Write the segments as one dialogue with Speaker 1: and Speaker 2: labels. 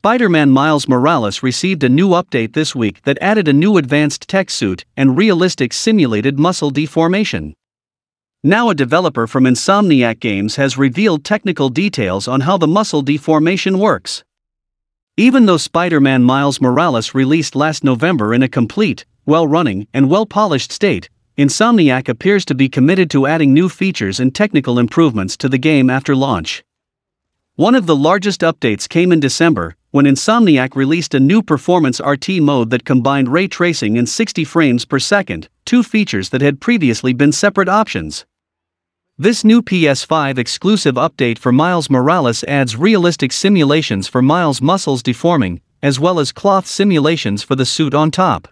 Speaker 1: Spider Man Miles Morales received a new update this week that added a new advanced tech suit and realistic simulated muscle deformation. Now, a developer from Insomniac Games has revealed technical details on how the muscle deformation works. Even though Spider Man Miles Morales released last November in a complete, well running, and well polished state, Insomniac appears to be committed to adding new features and technical improvements to the game after launch. One of the largest updates came in December when Insomniac released a new performance RT mode that combined ray tracing and 60 frames per second, two features that had previously been separate options. This new PS5 exclusive update for Miles Morales adds realistic simulations for Miles' muscles deforming, as well as cloth simulations for the suit on top.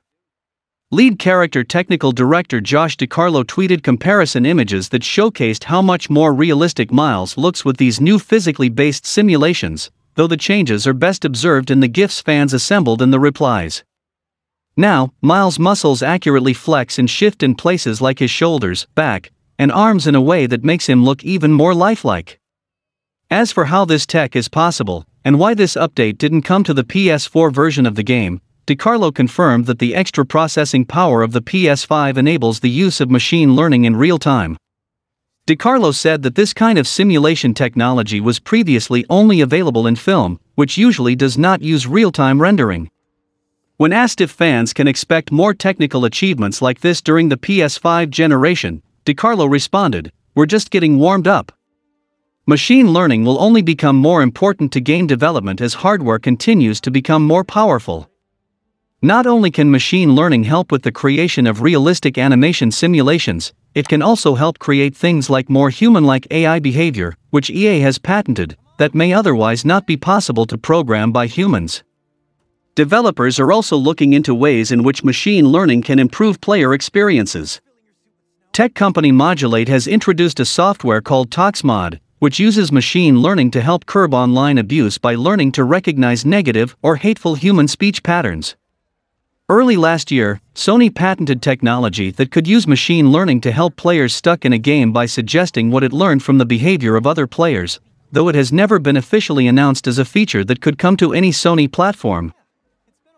Speaker 1: Lead character technical director Josh DiCarlo tweeted comparison images that showcased how much more realistic Miles looks with these new physically based simulations, though the changes are best observed in the GIFs fans assembled in the replies. Now, Miles' muscles accurately flex and shift in places like his shoulders, back, and arms in a way that makes him look even more lifelike. As for how this tech is possible, and why this update didn't come to the PS4 version of the game, DiCarlo confirmed that the extra processing power of the PS5 enables the use of machine learning in real time. DiCarlo said that this kind of simulation technology was previously only available in film, which usually does not use real time rendering. When asked if fans can expect more technical achievements like this during the PS5 generation, DiCarlo responded, We're just getting warmed up. Machine learning will only become more important to game development as hardware continues to become more powerful. Not only can machine learning help with the creation of realistic animation simulations, it can also help create things like more human like AI behavior, which EA has patented, that may otherwise not be possible to program by humans. Developers are also looking into ways in which machine learning can improve player experiences. Tech company Modulate has introduced a software called ToxMod, which uses machine learning to help curb online abuse by learning to recognize negative or hateful human speech patterns. Early last year, Sony patented technology that could use machine learning to help players stuck in a game by suggesting what it learned from the behavior of other players, though it has never been officially announced as a feature that could come to any Sony platform.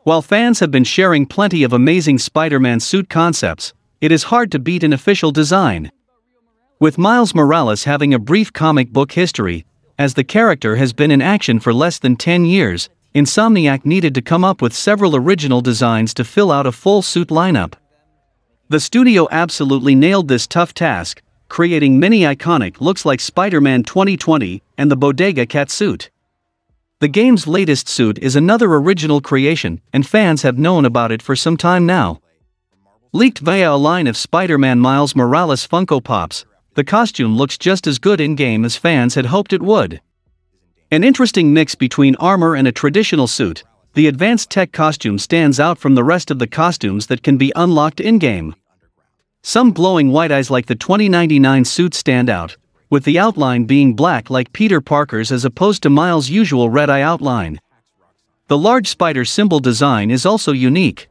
Speaker 1: While fans have been sharing plenty of amazing Spider Man suit concepts, it is hard to beat an official design. With Miles Morales having a brief comic book history, as the character has been in action for less than 10 years, Insomniac needed to come up with several original designs to fill out a full suit lineup. The studio absolutely nailed this tough task, creating many iconic looks like Spider Man 2020 and the Bodega Cat suit. The game's latest suit is another original creation, and fans have known about it for some time now. Leaked via a line of Spider Man Miles Morales Funko Pops, the costume looks just as good in game as fans had hoped it would. An interesting mix between armor and a traditional suit, the advanced tech costume stands out from the rest of the costumes that can be unlocked in-game. Some glowing white eyes like the 2099 suit stand out, with the outline being black like Peter Parker's as opposed to Miles' usual red-eye outline. The large spider symbol design is also unique.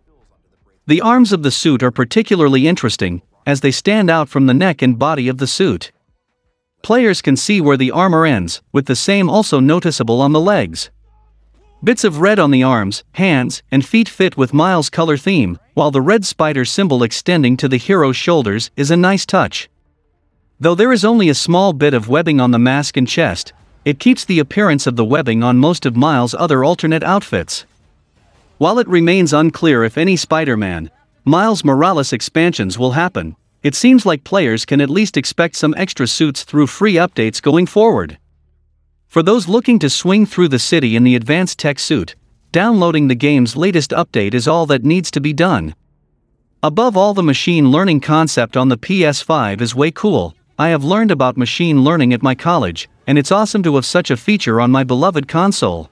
Speaker 1: The arms of the suit are particularly interesting, as they stand out from the neck and body of the suit. Players can see where the armor ends, with the same also noticeable on the legs. Bits of red on the arms, hands, and feet fit with Miles' color theme, while the red spider symbol extending to the hero's shoulders is a nice touch. Though there is only a small bit of webbing on the mask and chest, it keeps the appearance of the webbing on most of Miles' other alternate outfits. While it remains unclear if any Spider-Man, Miles Morales expansions will happen, it seems like players can at least expect some extra suits through free updates going forward. For those looking to swing through the city in the advanced tech suit, downloading the game's latest update is all that needs to be done. Above all, the machine learning concept on the PS5 is way cool. I have learned about machine learning at my college, and it's awesome to have such a feature on my beloved console.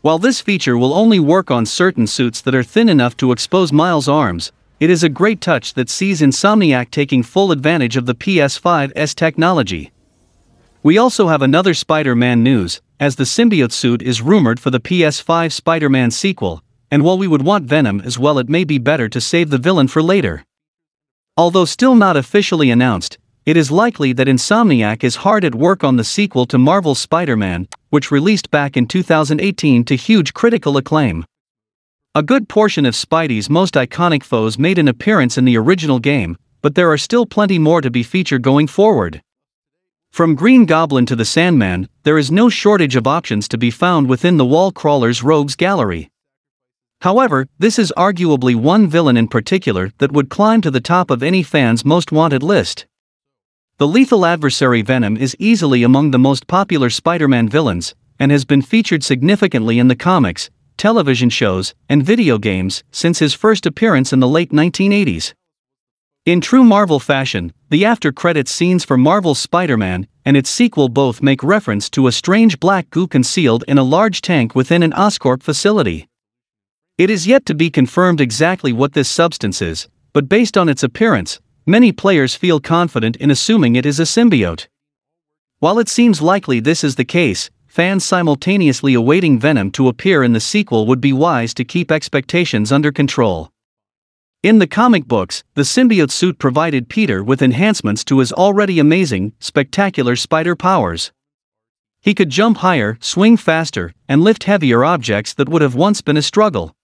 Speaker 1: While this feature will only work on certain suits that are thin enough to expose Miles' arms, it is a great touch that sees Insomniac taking full advantage of the PS5's technology. We also have another Spider Man news, as the symbiote suit is rumored for the PS5 Spider Man sequel, and while we would want Venom as well, it may be better to save the villain for later. Although still not officially announced, it is likely that Insomniac is hard at work on the sequel to Marvel's Spider Man, which released back in 2018 to huge critical acclaim. A good portion of Spidey's most iconic foes made an appearance in the original game, but there are still plenty more to be featured going forward. From Green Goblin to the Sandman, there is no shortage of options to be found within the wall crawler's rogues gallery. However, this is arguably one villain in particular that would climb to the top of any fan's most wanted list. The lethal adversary Venom is easily among the most popular Spider Man villains, and has been featured significantly in the comics, television shows, and video games since his first appearance in the late 1980s. In true Marvel fashion, the after credits scenes for Marvel's Spider Man and its sequel both make reference to a strange black goo concealed in a large tank within an Oscorp facility. It is yet to be confirmed exactly what this substance is, but based on its appearance, many players feel confident in assuming it is a symbiote. While it seems likely this is the case, fans simultaneously awaiting Venom to appear in the sequel would be wise to keep expectations under control. In the comic books, the symbiote suit provided Peter with enhancements to his already amazing, spectacular spider powers. He could jump higher, swing faster, and lift heavier objects that would have once been a struggle.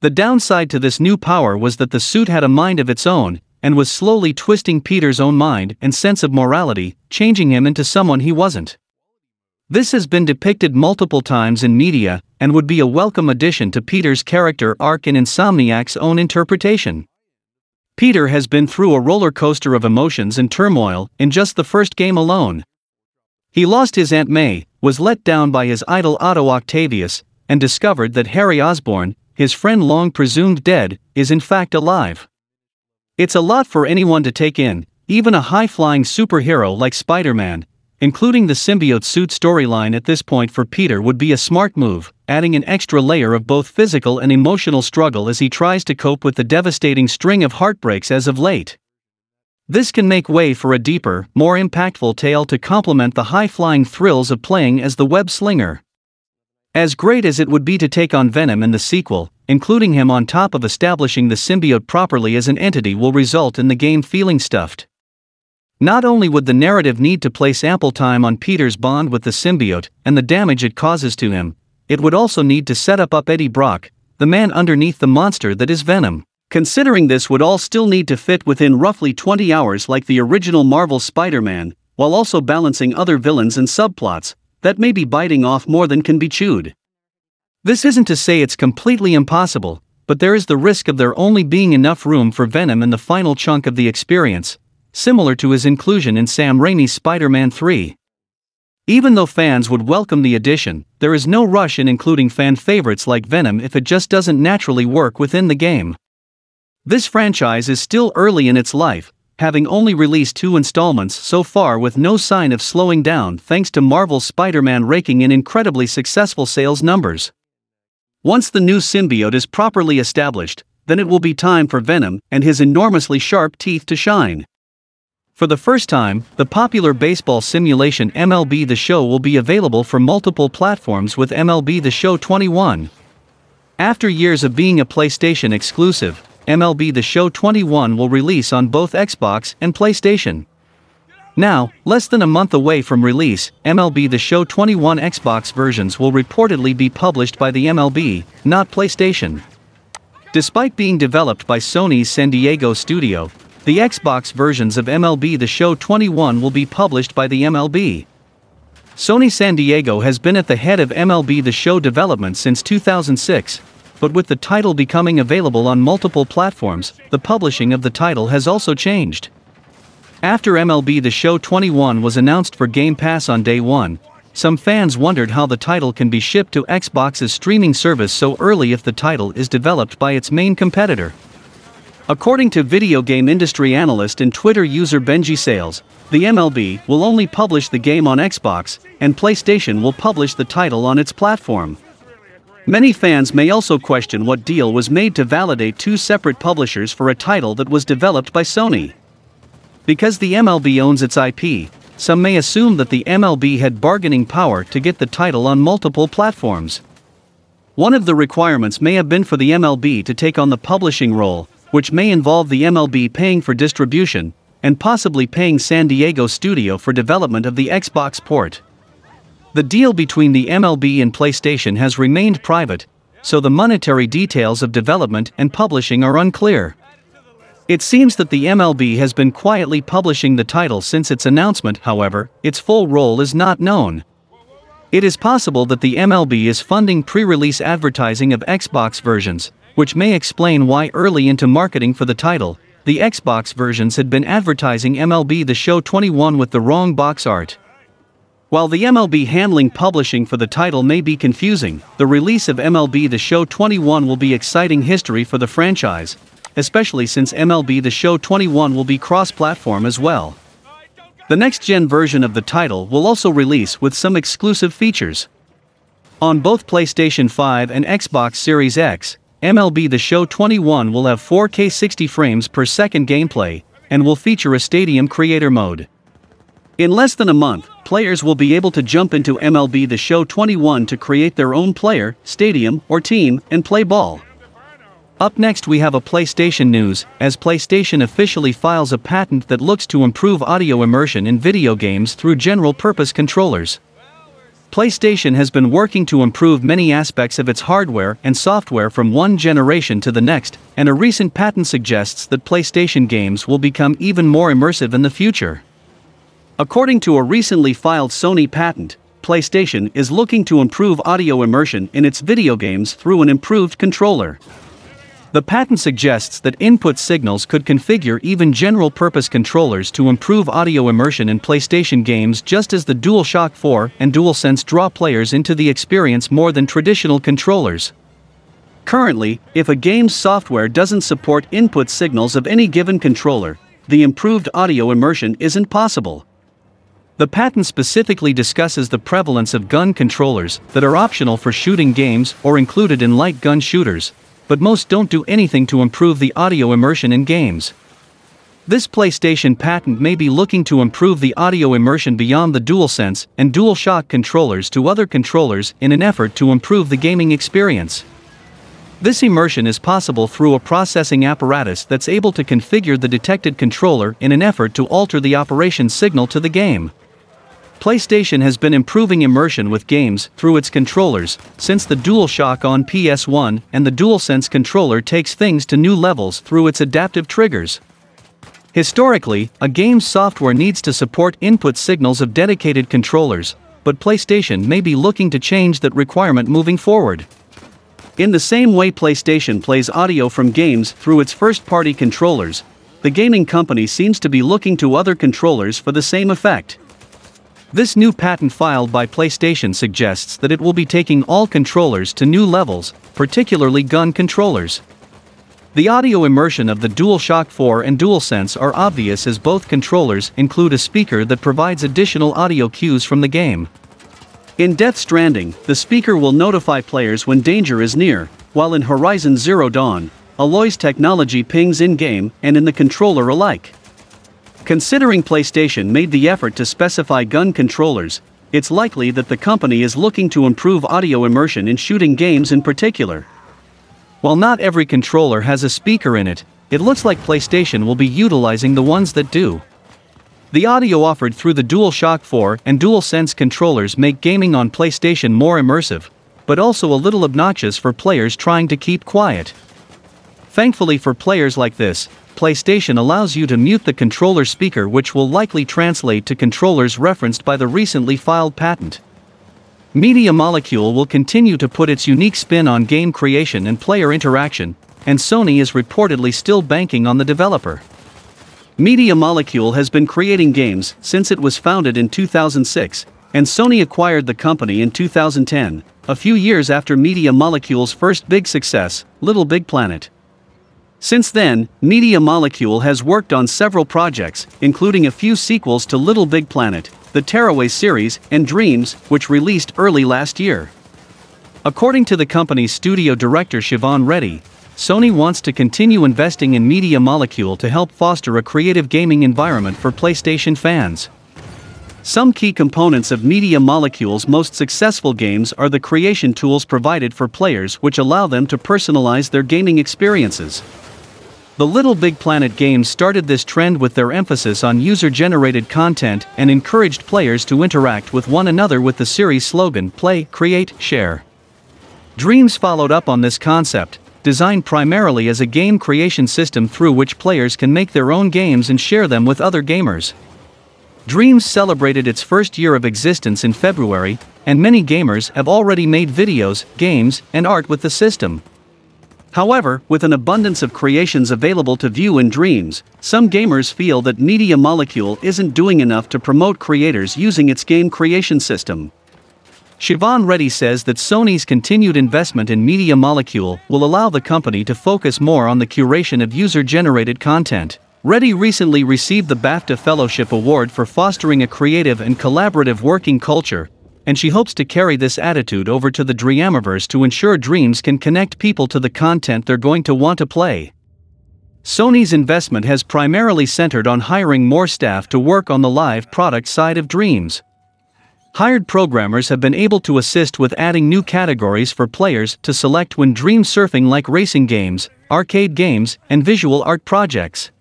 Speaker 1: The downside to this new power was that the suit had a mind of its own and was slowly twisting Peter's own mind and sense of morality, changing him into someone he wasn't. This has been depicted multiple times in media and would be a welcome addition to Peter's character arc in Insomniac's own interpretation. Peter has been through a roller coaster of emotions and turmoil in just the first game alone. He lost his Aunt May, was let down by his idol Otto Octavius, and discovered that Harry Osborne, his friend long presumed dead, is in fact alive. It's a lot for anyone to take in, even a high flying superhero like Spider Man, Including the symbiote suit storyline at this point for Peter would be a smart move, adding an extra layer of both physical and emotional struggle as he tries to cope with the devastating string of heartbreaks as of late. This can make way for a deeper, more impactful tale to complement the high flying thrills of playing as the web slinger. As great as it would be to take on Venom in the sequel, including him on top of establishing the symbiote properly as an entity will result in the game feeling stuffed. Not only would the narrative need to place ample time on Peter's bond with the symbiote and the damage it causes to him, it would also need to set up up Eddie Brock, the man underneath the monster that is Venom. Considering this would all still need to fit within roughly 20 hours like the original Marvel Spider-Man, while also balancing other villains and subplots, that may be biting off more than can be chewed. This isn't to say it's completely impossible, but there is the risk of there only being enough room for Venom in the final chunk of the experience, similar to his inclusion in Sam Raimi's Spider Man 3. Even though fans would welcome the addition, there is no rush in including fan favorites like Venom if it just doesn't naturally work within the game. This franchise is still early in its life, having only released two installments so far with no sign of slowing down thanks to Marvel's Spider Man raking in incredibly successful sales numbers. Once the new symbiote is properly established, then it will be time for Venom and his enormously sharp teeth to shine. For the first time, the popular baseball simulation MLB The Show will be available for multiple platforms with MLB The Show 21. After years of being a PlayStation exclusive, MLB The Show 21 will release on both Xbox and PlayStation. Now, less than a month away from release, MLB The Show 21 Xbox versions will reportedly be published by the MLB, not PlayStation. Despite being developed by Sony's San Diego studio, the Xbox versions of MLB The Show 21 will be published by the MLB. Sony San Diego has been at the head of MLB The Show development since 2006, but with the title becoming available on multiple platforms, the publishing of the title has also changed. After MLB The Show 21 was announced for Game Pass on day one, some fans wondered how the title can be shipped to Xbox's streaming service so early if the title is developed by its main competitor. According to video game industry analyst and Twitter user Benji Sales, the MLB will only publish the game on Xbox, and PlayStation will publish the title on its platform. Many fans may also question what deal was made to validate two separate publishers for a title that was developed by Sony. Because the MLB owns its IP, some may assume that the MLB had bargaining power to get the title on multiple platforms. One of the requirements may have been for the MLB to take on the publishing role, which may involve the MLB paying for distribution and possibly paying San Diego Studio for development of the Xbox port. The deal between the MLB and PlayStation has remained private, so the monetary details of development and publishing are unclear. It seems that the MLB has been quietly publishing the title since its announcement, however, its full role is not known. It is possible that the MLB is funding pre release advertising of Xbox versions, which may explain why early into marketing for the title, the Xbox versions had been advertising MLB The Show 21 with the wrong box art. While the MLB handling publishing for the title may be confusing, the release of MLB The Show 21 will be exciting history for the franchise, especially since MLB The Show 21 will be cross platform as well. The next gen version of the title will also release with some exclusive features. On both PlayStation 5 and Xbox Series X, MLB The Show 21 will have 4K 60 frames per second gameplay and will feature a stadium creator mode. In less than a month, players will be able to jump into MLB The Show 21 to create their own player, stadium, or team and play ball. Up next, we have a PlayStation news, as PlayStation officially files a patent that looks to improve audio immersion in video games through general purpose controllers. PlayStation has been working to improve many aspects of its hardware and software from one generation to the next, and a recent patent suggests that PlayStation games will become even more immersive in the future. According to a recently filed Sony patent, PlayStation is looking to improve audio immersion in its video games through an improved controller. The patent suggests that input signals could configure even general-purpose controllers to improve audio immersion in PlayStation games just as the DualShock 4 and DualSense draw players into the experience more than traditional controllers. Currently, if a game's software doesn't support input signals of any given controller, the improved audio immersion isn't possible. The patent specifically discusses the prevalence of gun controllers that are optional for shooting games or included in light gun shooters, but most don't do anything to improve the audio immersion in games. This PlayStation patent may be looking to improve the audio immersion beyond the DualSense and DualShock controllers to other controllers in an effort to improve the gaming experience. This immersion is possible through a processing apparatus that's able to configure the detected controller in an effort to alter the operation signal to the game. PlayStation has been improving immersion with games through its controllers since the DualShock on PS1 and the DualSense controller takes things to new levels through its adaptive triggers. Historically, a game's software needs to support input signals of dedicated controllers, but PlayStation may be looking to change that requirement moving forward. In the same way PlayStation plays audio from games through its first-party controllers, the gaming company seems to be looking to other controllers for the same effect. This new patent filed by PlayStation suggests that it will be taking all controllers to new levels, particularly gun controllers. The audio immersion of the DualShock 4 and DualSense are obvious as both controllers include a speaker that provides additional audio cues from the game. In Death Stranding, the speaker will notify players when danger is near, while in Horizon Zero Dawn, Aloy's technology pings in-game and in the controller alike. Considering PlayStation made the effort to specify gun controllers, it's likely that the company is looking to improve audio immersion in shooting games in particular. While not every controller has a speaker in it, it looks like PlayStation will be utilizing the ones that do. The audio offered through the DualShock 4 and DualSense controllers make gaming on PlayStation more immersive, but also a little obnoxious for players trying to keep quiet. Thankfully for players like this, PlayStation allows you to mute the controller speaker which will likely translate to controllers referenced by the recently filed patent. Media Molecule will continue to put its unique spin on game creation and player interaction, and Sony is reportedly still banking on the developer. Media Molecule has been creating games since it was founded in 2006, and Sony acquired the company in 2010, a few years after Media Molecule's first big success, Little Big Planet. Since then, Media Molecule has worked on several projects, including a few sequels to Little Big Planet, the Tearaway series, and Dreams, which released early last year. According to the company's studio director Siobhan Reddy, Sony wants to continue investing in Media Molecule to help foster a creative gaming environment for PlayStation fans. Some key components of Media Molecule's most successful games are the creation tools provided for players which allow them to personalize their gaming experiences. The Little Big Planet games started this trend with their emphasis on user generated content and encouraged players to interact with one another with the series slogan Play, Create, Share. Dreams followed up on this concept, designed primarily as a game creation system through which players can make their own games and share them with other gamers. Dreams celebrated its first year of existence in February, and many gamers have already made videos, games, and art with the system. However, with an abundance of creations available to view in Dreams, some gamers feel that Media Molecule isn't doing enough to promote creators using its game creation system. Siobhan Reddy says that Sony's continued investment in Media Molecule will allow the company to focus more on the curation of user-generated content. Reddy recently received the BAFTA Fellowship Award for fostering a creative and collaborative working culture and she hopes to carry this attitude over to the Dreamiverse to ensure Dreams can connect people to the content they're going to want to play. Sony's investment has primarily centered on hiring more staff to work on the live product side of Dreams. Hired programmers have been able to assist with adding new categories for players to select when dream surfing like racing games, arcade games, and visual art projects.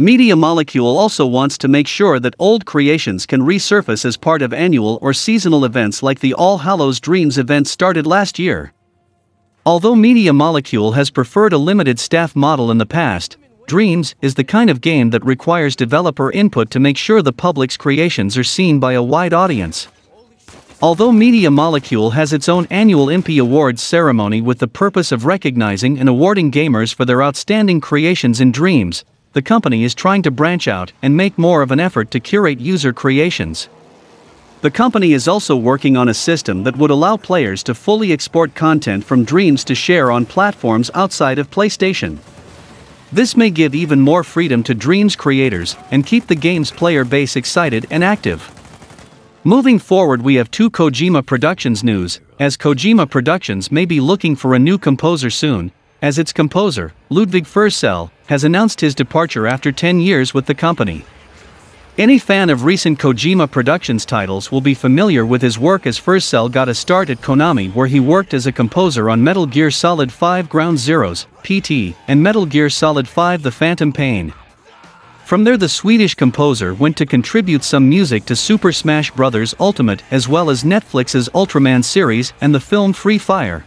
Speaker 1: Media Molecule also wants to make sure that old creations can resurface as part of annual or seasonal events like the All Hallows Dreams event started last year. Although Media Molecule has preferred a limited staff model in the past, Dreams is the kind of game that requires developer input to make sure the public's creations are seen by a wide audience. Although Media Molecule has its own annual MP Awards ceremony with the purpose of recognizing and awarding gamers for their outstanding creations in Dreams, the company is trying to branch out and make more of an effort to curate user creations. The company is also working on a system that would allow players to fully export content from Dreams to share on platforms outside of PlayStation. This may give even more freedom to Dreams creators and keep the game's player base excited and active. Moving forward, we have two Kojima Productions news, as Kojima Productions may be looking for a new composer soon, as its composer, Ludwig Fursell, has announced his departure after 10 years with the company. Any fan of recent Kojima Productions titles will be familiar with his work as First Cell got a start at Konami where he worked as a composer on Metal Gear Solid 5 Ground Zeroes, PT, and Metal Gear Solid 5 The Phantom Pain. From there the Swedish composer went to contribute some music to Super Smash Bros. Ultimate as well as Netflix's Ultraman series and the film Free Fire.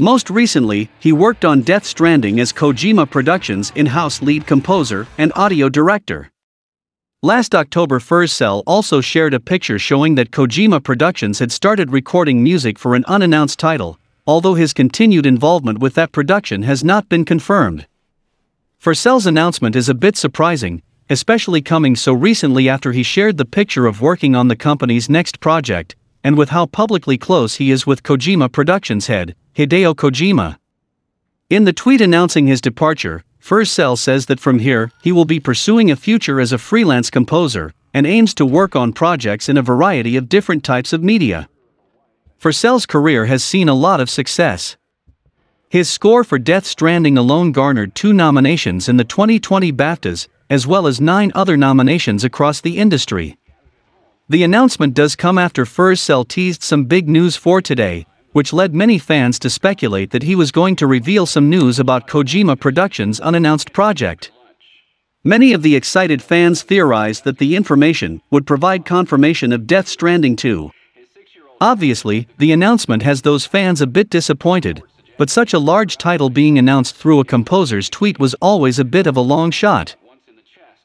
Speaker 1: Most recently, he worked on Death Stranding as Kojima Productions' in-house lead composer and audio director. Last October Furzcell also shared a picture showing that Kojima Productions had started recording music for an unannounced title, although his continued involvement with that production has not been confirmed. Furzcell's announcement is a bit surprising, especially coming so recently after he shared the picture of working on the company's next project, and with how publicly close he is with Kojima Productions head, Hideo Kojima. In the tweet announcing his departure, First Cell says that from here, he will be pursuing a future as a freelance composer and aims to work on projects in a variety of different types of media. Purcell's career has seen a lot of success. His score for Death Stranding alone garnered two nominations in the 2020 BAFTAs, as well as nine other nominations across the industry. The announcement does come after Furcell teased some big news for today, which led many fans to speculate that he was going to reveal some news about Kojima Productions' unannounced project. Many of the excited fans theorized that the information would provide confirmation of Death Stranding 2. Obviously, the announcement has those fans a bit disappointed, but such a large title being announced through a composer's tweet was always a bit of a long shot.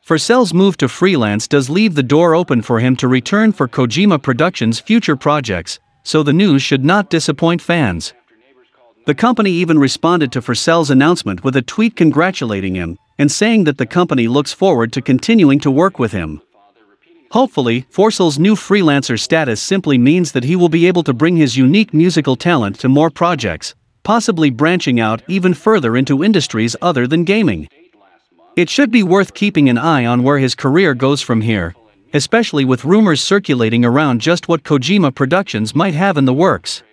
Speaker 1: Furcell's move to freelance does leave the door open for him to return for Kojima Productions' future projects, so the news should not disappoint fans. The company even responded to Purcell's announcement with a tweet congratulating him and saying that the company looks forward to continuing to work with him. Hopefully, Forsell's new freelancer status simply means that he will be able to bring his unique musical talent to more projects, possibly branching out even further into industries other than gaming. It should be worth keeping an eye on where his career goes from here, especially with rumors circulating around just what Kojima Productions might have in the works.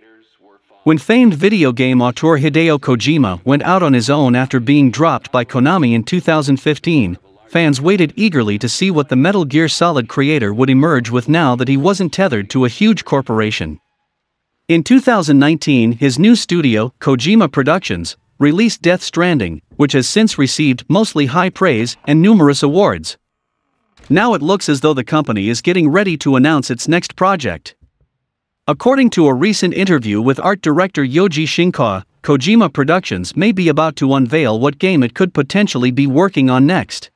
Speaker 1: When famed video game auteur Hideo Kojima went out on his own after being dropped by Konami in 2015, fans waited eagerly to see what the Metal Gear Solid creator would emerge with now that he wasn't tethered to a huge corporation. In 2019, his new studio, Kojima Productions, released Death Stranding, which has since received mostly high praise and numerous awards. Now it looks as though the company is getting ready to announce its next project. According to a recent interview with art director Yoji Shinkawa, Kojima Productions may be about to unveil what game it could potentially be working on next.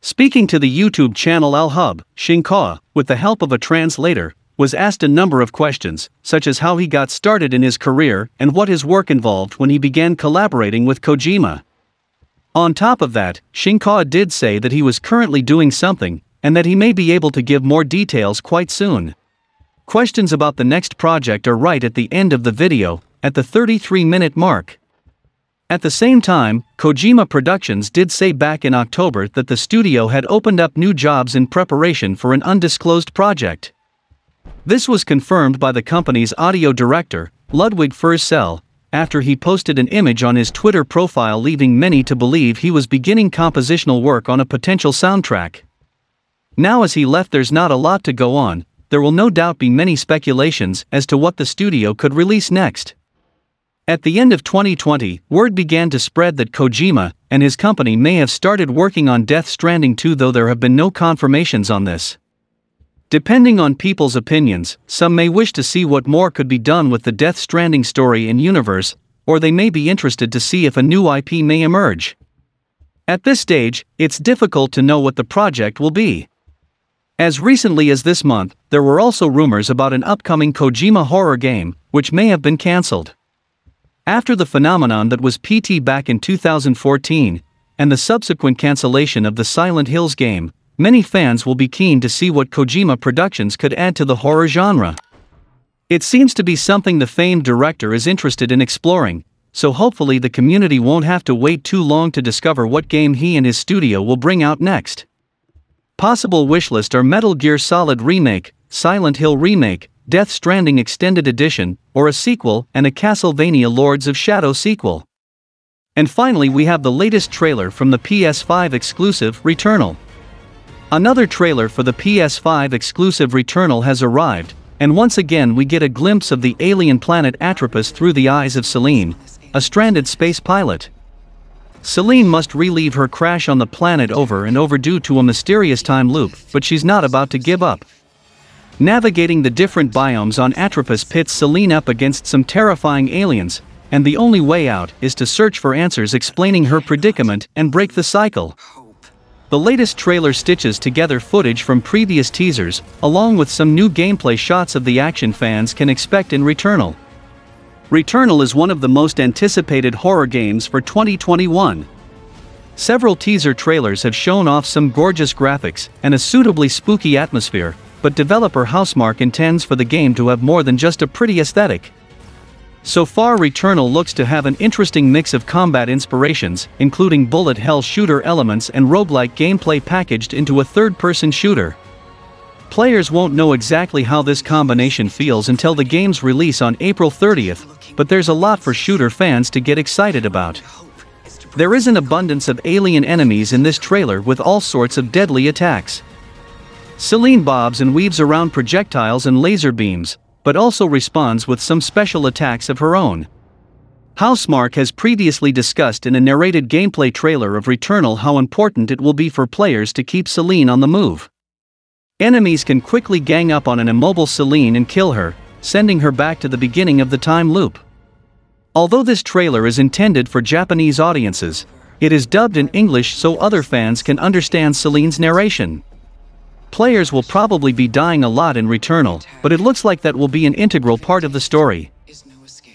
Speaker 1: Speaking to the YouTube channel L Hub, Shinkawa, with the help of a translator, was asked a number of questions, such as how he got started in his career and what his work involved when he began collaborating with Kojima. On top of that, Shinkawa did say that he was currently doing something, and that he may be able to give more details quite soon. Questions about the next project are right at the end of the video, at the 33-minute mark. At the same time, Kojima Productions did say back in October that the studio had opened up new jobs in preparation for an undisclosed project. This was confirmed by the company's audio director, Ludwig Fursell, after he posted an image on his Twitter profile leaving many to believe he was beginning compositional work on a potential soundtrack. Now as he left there's not a lot to go on, there will no doubt be many speculations as to what the studio could release next. At the end of 2020, word began to spread that Kojima and his company may have started working on Death Stranding 2 though there have been no confirmations on this. Depending on people's opinions, some may wish to see what more could be done with the Death Stranding story in universe, or they may be interested to see if a new IP may emerge. At this stage, it's difficult to know what the project will be. As recently as this month, there were also rumors about an upcoming Kojima horror game, which may have been cancelled. After the phenomenon that was PT back in 2014, and the subsequent cancellation of the Silent Hills game, many fans will be keen to see what Kojima Productions could add to the horror genre. It seems to be something the famed director is interested in exploring, so hopefully the community won't have to wait too long to discover what game he and his studio will bring out next. Possible wishlist are Metal Gear Solid Remake, Silent Hill Remake, Death Stranding Extended Edition, or a sequel and a Castlevania Lords of Shadow sequel. And finally we have the latest trailer from the PS5 exclusive Returnal. Another trailer for the PS5 exclusive Returnal has arrived, and once again we get a glimpse of the alien planet Atropos through the eyes of Selene, a stranded space pilot. Selene must relive her crash on the planet over and over due to a mysterious time loop, but she's not about to give up. Navigating the different biomes on Atropos pits Selene up against some terrifying aliens, and the only way out is to search for answers explaining her predicament and break the cycle. The latest trailer stitches together footage from previous teasers, along with some new gameplay shots of the action fans can expect in Returnal. Returnal is one of the most anticipated horror games for 2021. Several teaser trailers have shown off some gorgeous graphics and a suitably spooky atmosphere, but developer Housemark intends for the game to have more than just a pretty aesthetic. So far Returnal looks to have an interesting mix of combat inspirations, including bullet hell shooter elements and roguelike gameplay packaged into a third-person shooter. Players won't know exactly how this combination feels until the game's release on April 30th, but there's a lot for shooter fans to get excited about. There is an abundance of alien enemies in this trailer with all sorts of deadly attacks. Celine bobs and weaves around projectiles and laser beams, but also responds with some special attacks of her own. Housemark has previously discussed in a narrated gameplay trailer of Returnal how important it will be for players to keep Celine on the move. Enemies can quickly gang up on an immobile Celine and kill her, sending her back to the beginning of the time loop. Although this trailer is intended for Japanese audiences, it is dubbed in English so other fans can understand Celine's narration. Players will probably be dying a lot in Returnal, but it looks like that will be an integral part of the story.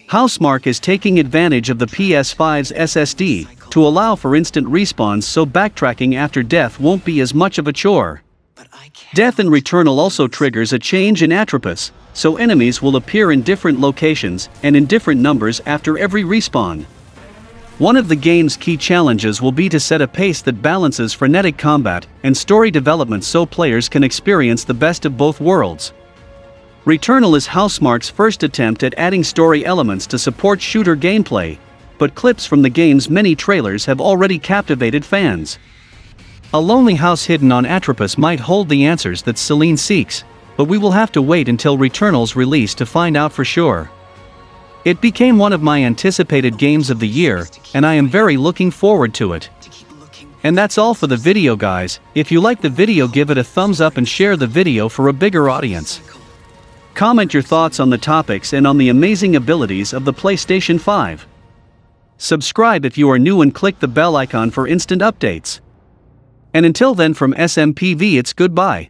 Speaker 1: Housemark is taking advantage of the PS5's SSD to allow for instant respawns so backtracking after death won't be as much of a chore. Death in Returnal also triggers a change in Atropos, so enemies will appear in different locations and in different numbers after every respawn. One of the game's key challenges will be to set a pace that balances frenetic combat and story development so players can experience the best of both worlds. Returnal is Housemarque's first attempt at adding story elements to support shooter gameplay, but clips from the game's many trailers have already captivated fans. A lonely house hidden on Atropos might hold the answers that Celine seeks, but we will have to wait until Returnal's release to find out for sure. It became one of my anticipated games of the year, and I am very looking forward to it. And that's all for the video guys, if you like the video give it a thumbs up and share the video for a bigger audience. Comment your thoughts on the topics and on the amazing abilities of the PlayStation 5. Subscribe if you are new and click the bell icon for instant updates. And until then from SMPV it's goodbye.